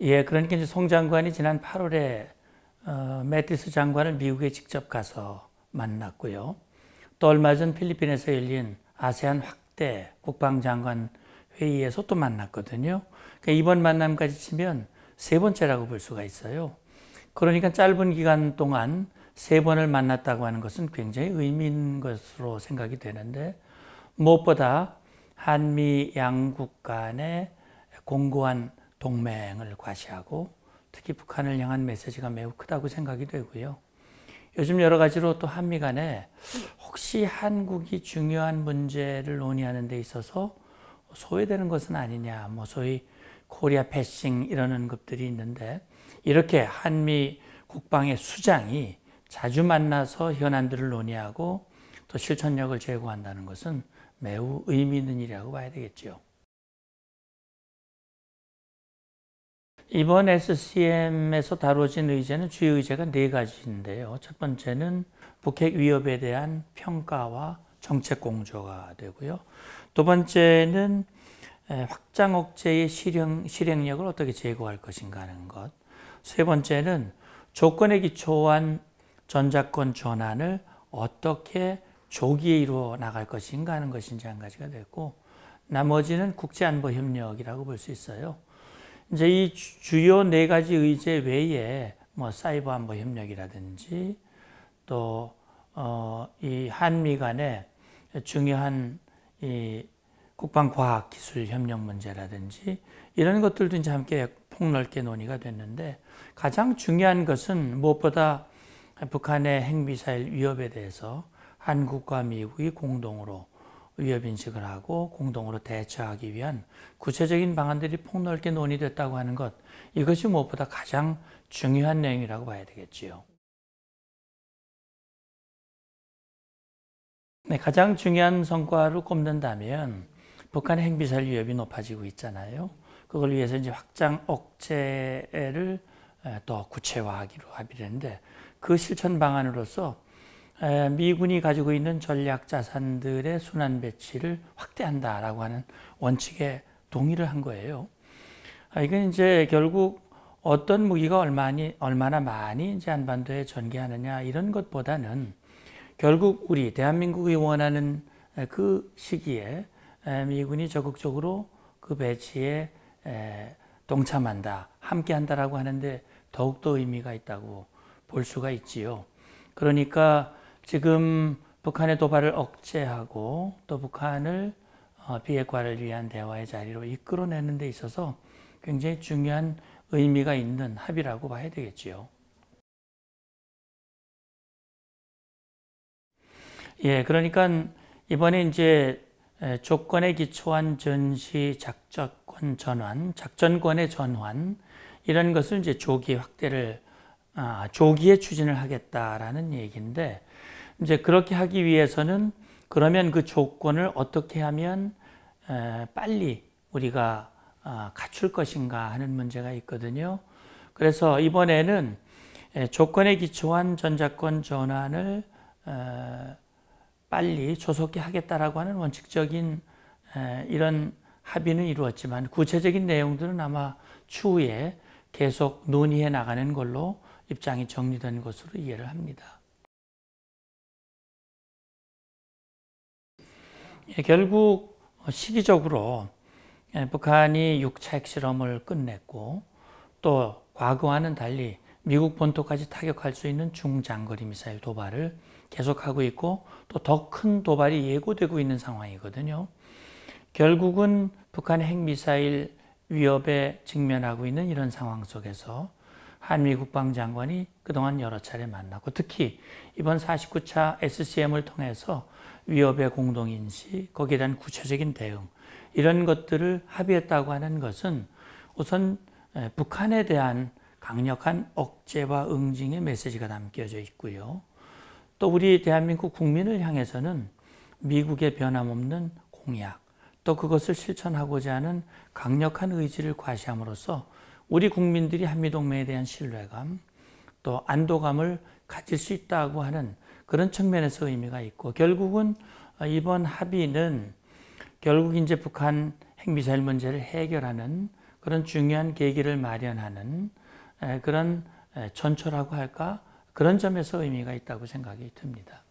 예, 그러니까 이제 송 장관이 지난 8월에 어, 매티스 장관을 미국에 직접 가서 만났고요. 또 얼마 전 필리핀에서 열린 아세안 확대 국방장관 회의에서 또 만났거든요. 그러니까 이번 만남까지 치면 세 번째라고 볼 수가 있어요. 그러니까 짧은 기간 동안 세 번을 만났다고 하는 것은 굉장히 의미 있는 것으로 생각이 되는데 무엇보다 한미 양국 간의 공고한 동맹을 과시하고 특히 북한을 향한 메시지가 매우 크다고 생각이 되고요. 요즘 여러 가지로 또 한미 간에 혹시 한국이 중요한 문제를 논의하는 데 있어서 소외되는 것은 아니냐, 뭐 소위 코리아 패싱 이러는 것들이 있는데 이렇게 한미 국방의 수장이 자주 만나서 현안들을 논의하고 또 실천력을 제고한다는 것은 매우 의미 있는 일이라고 봐야 되겠지 이번 SCM에서 다뤄진 의제는 주요 의제가 네 가지인데요. 첫 번째는 북핵 위협에 대한 평가와 정책 공조가 되고요. 두 번째는 확장 억제의 실행, 실행력을 어떻게 제고할 것인가 하는 것. 세 번째는 조건에 기초한 전자권 전환을 어떻게 조기에 이루어 나갈 것인가 하는 것인지 한 가지가 됐고 나머지는 국제안보협력이라고 볼 수 있어요. 이제 이 주요 네 가지 의제 외에 뭐 사이버 안보 협력이라든지 또어이 한미 간의 중요한 이 국방과학기술 협력 문제라든지 이런 것들도 이제 함께 폭넓게 논의가 됐는데 가장 중요한 것은 무엇보다 북한의 핵미사일 위협에 대해서 한국과 미국이 공동으로 위협 인식을 하고 공동으로 대처하기 위한 구체적인 방안들이 폭넓게 논의됐다고 하는 것 이것이 무엇보다 가장 중요한 내용이라고 봐야 되겠지요. 네, 가장 중요한 성과로 꼽는다면 북한의 핵미사일 위협이 높아지고 있잖아요. 그걸 위해서 이제 확장 억제를 더 구체화하기로 합의 했는데 그 실천 방안으로서 미군이 가지고 있는 전략 자산들의 순환 배치를 확대한다라고 하는 원칙에 동의를 한 거예요. 아, 이건 이제 결국 어떤 무기가 얼마니, 얼마나 많이 이제 한반도에 전개하느냐 이런 것보다는 결국 우리 대한민국이 원하는 그 시기에 미군이 적극적으로 그 배치에 동참한다, 함께한다라고 하는데 더욱더 의미가 있다고 볼 수가 있지요. 그러니까 지금 북한의 도발을 억제하고 또 북한을 어, 비핵화를 위한 대화의 자리로 이끌어내는 데 있어서 굉장히 중요한 의미가 있는 합의라고 봐야 되겠지요. 예, 그러니까 이번에 이제 조건에 기초한 전시 작전권 전환, 작전권의 전환 이런 것을 이제 조기 확대를 아, 조기에 추진을 하겠다라는 얘기인데 이제 그렇게 하기 위해서는 그러면 그 조건을 어떻게 하면 빨리 우리가 아, 갖출 것인가 하는 문제가 있거든요. 그래서 이번에는 조건에 기초한 전자권 전환을 빨리 조속히 하겠다라고 하는 원칙적인 이런 합의는 이루었지만 구체적인 내용들은 아마 추후에 계속 논의해 나가는 걸로 입장이 정리된 것으로 이해를 합니다. 예, 결국 시기적으로 예, 북한이 6차 핵실험을 끝냈고 또 과거와는 달리 미국 본토까지 타격할 수 있는 중장거리 미사일 도발을 계속하고 있고 또 더 큰 도발이 예고되고 있는 상황이거든요. 결국은 북한 핵미사일 위협에 직면하고 있는 이런 상황 속에서 한미 국방장관이 그동안 여러 차례 만나고 특히 이번 49차 SCM을 통해서 위협의 공동인식, 거기에 대한 구체적인 대응 이런 것들을 합의했다고 하는 것은 우선 북한에 대한 강력한 억제와 응징의 메시지가 담겨져 있고요. 또 우리 대한민국 국민을 향해서는 미국의 변함없는 공약, 또 그것을 실천하고자 하는 강력한 의지를 과시함으로써 우리 국민들이 한미동맹에 대한 신뢰감 또 안도감을 가질 수 있다고 하는 그런 측면에서 의미가 있고 결국은 어, 이번 합의는 결국 이제 북한 핵미사일 문제를 해결하는 그런 중요한 계기를 마련하는 그런 전초라고 할까 그런 점에서 의미가 있다고 생각이 듭니다.